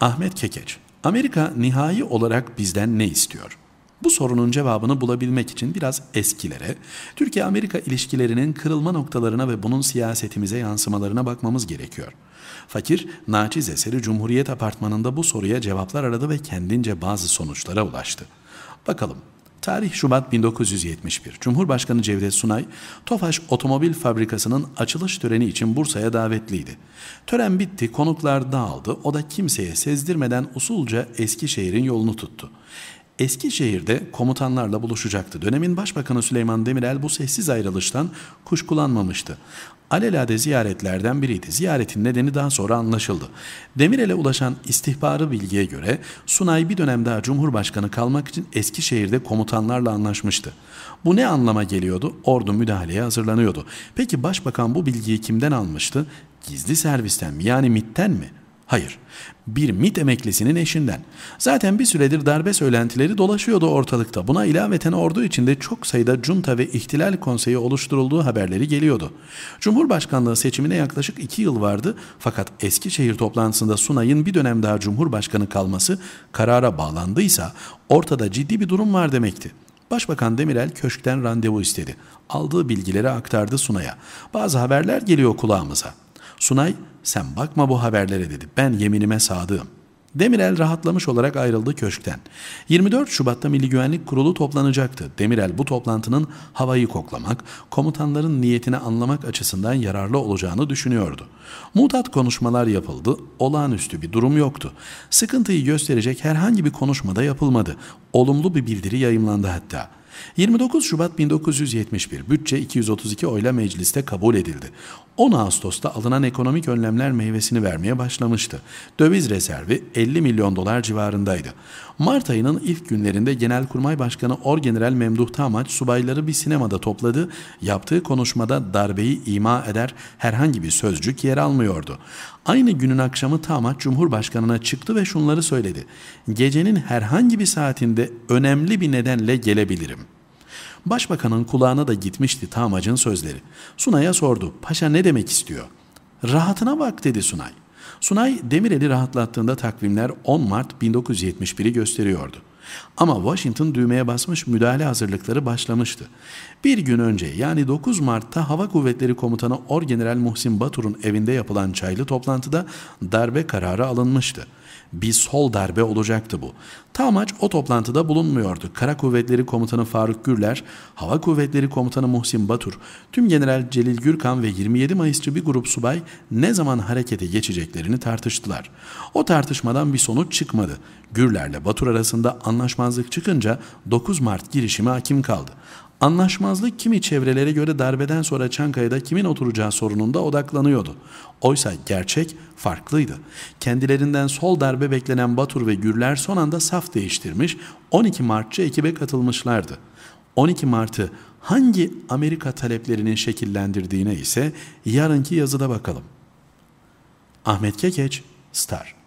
Ahmet Kekeç, Amerika nihai olarak bizden ne istiyor? Bu sorunun cevabını bulabilmek için biraz eskilere, Türkiye-Amerika ilişkilerinin kırılma noktalarına ve bunun siyasetimize yansımalarına bakmamız gerekiyor. Fakir, naçiz eseri Cumhuriyet Apartmanı'nda bu soruya cevaplar aradı ve kendince bazı sonuçlara ulaştı. Bakalım Tarih Şubat 1971. Cumhurbaşkanı Cevdet Sunay, Tofaş Otomobil Fabrikası'nın açılış töreni için Bursa'ya davetliydi. Tören bitti, konuklar dağıldı, o da kimseye sezdirmeden usulca Eskişehir'in yolunu tuttu. Eskişehir'de komutanlarla buluşacaktı. Dönemin Başbakanı Süleyman Demirel bu sessiz ayrılıştan kuşkulanmamıştı. Alelade ziyaretlerden biriydi. Ziyaretin nedeni daha sonra anlaşıldı. Demirel'e ulaşan istihbarı bilgiye göre Sunay bir dönem daha Cumhurbaşkanı kalmak için Eskişehir'de komutanlarla anlaşmıştı. Bu ne anlama geliyordu? Ordu müdahaleye hazırlanıyordu. Peki Başbakan bu bilgiyi kimden almıştı? Gizli servisten mi yani MIT'ten mi? Hayır, bir MIT emeklisinin eşinden. Zaten bir süredir darbe söylentileri dolaşıyordu ortalıkta. Buna ilaveten ordu içinde çok sayıda junta ve ihtilal konseyi oluşturulduğu haberleri geliyordu. Cumhurbaşkanlığı seçimine yaklaşık iki yıl vardı fakat Eskişehir toplantısında Sunay'ın bir dönem daha Cumhurbaşkanı kalması karara bağlandıysa ortada ciddi bir durum var demekti. Başbakan Demirel köşkten randevu istedi. Aldığı bilgileri aktardı Sunay'a. Bazı haberler geliyor kulağımıza.'' Sunay sen bakma bu haberlere dedi ben yeminime sadığım. Demirel rahatlamış olarak ayrıldı köşkten. 24 Şubat'ta Milli Güvenlik Kurulu toplanacaktı. Demirel bu toplantının havayı koklamak, komutanların niyetini anlamak açısından yararlı olacağını düşünüyordu. Mutat konuşmalar yapıldı, olağanüstü bir durum yoktu. Sıkıntıyı gösterecek herhangi bir konuşmada yapılmadı. Olumlu bir bildiri yayımlandı hatta. 29 Şubat 1971 bütçe 232 oyla mecliste kabul edildi. 10 Ağustos'ta alınan ekonomik önlemler meyvesini vermeye başlamıştı. Döviz rezervi 50 milyon dolar civarındaydı. Mart ayının ilk günlerinde Genelkurmay Başkanı Orgeneral Memduh Tamaç subayları bir sinemada topladı. Yaptığı konuşmada darbeyi ima eder herhangi bir sözcük yer almıyordu. Aynı günün akşamı Tamaç Cumhurbaşkanı'na çıktı ve şunları söyledi. Gecenin herhangi bir saatinde önemli bir nedenle gelebilirim. Başbakanın kulağına da gitmişti Tamac'ın sözleri. Sunay'a sordu. Paşa ne demek istiyor? Rahatına bak dedi Sunay. Sunay Demirel'i rahatlattığında takvimler 10 Mart 1971'i gösteriyordu. Ama Washington düğmeye basmış müdahale hazırlıkları başlamıştı. Bir gün önce yani 9 Mart'ta Hava Kuvvetleri Komutanı Orgeneral Muhsin Batur'un evinde yapılan çaylı toplantıda darbe kararı alınmıştı. Bir sol darbe olacaktı bu. Ta amaç o toplantıda bulunmuyordu. Kara Kuvvetleri Komutanı Faruk Gürler, Hava Kuvvetleri Komutanı Muhsin Batur, tüm General Celil Gürkan ve 27 Mayısçı bir grup subay ne zaman harekete geçeceklerini tartıştılar. O tartışmadan bir sonuç çıkmadı. Gürler'le Batur arasında anlaşılmıştı anlaşmazlık çıkınca 9 Mart girişimi hakim kaldı. Anlaşmazlık kimi çevrelere göre darbeden sonra Çankaya'da kimin oturacağı sorununda odaklanıyordu. Oysa gerçek farklıydı. Kendilerinden sol darbe beklenen Batur ve Gürler son anda saf değiştirmiş, 12 Martçı ekibe katılmışlardı. 12 Mart'ı hangi Amerika taleplerinin şekillendirdiğine ise yarınki yazıda bakalım. Ahmet Kekeç, Star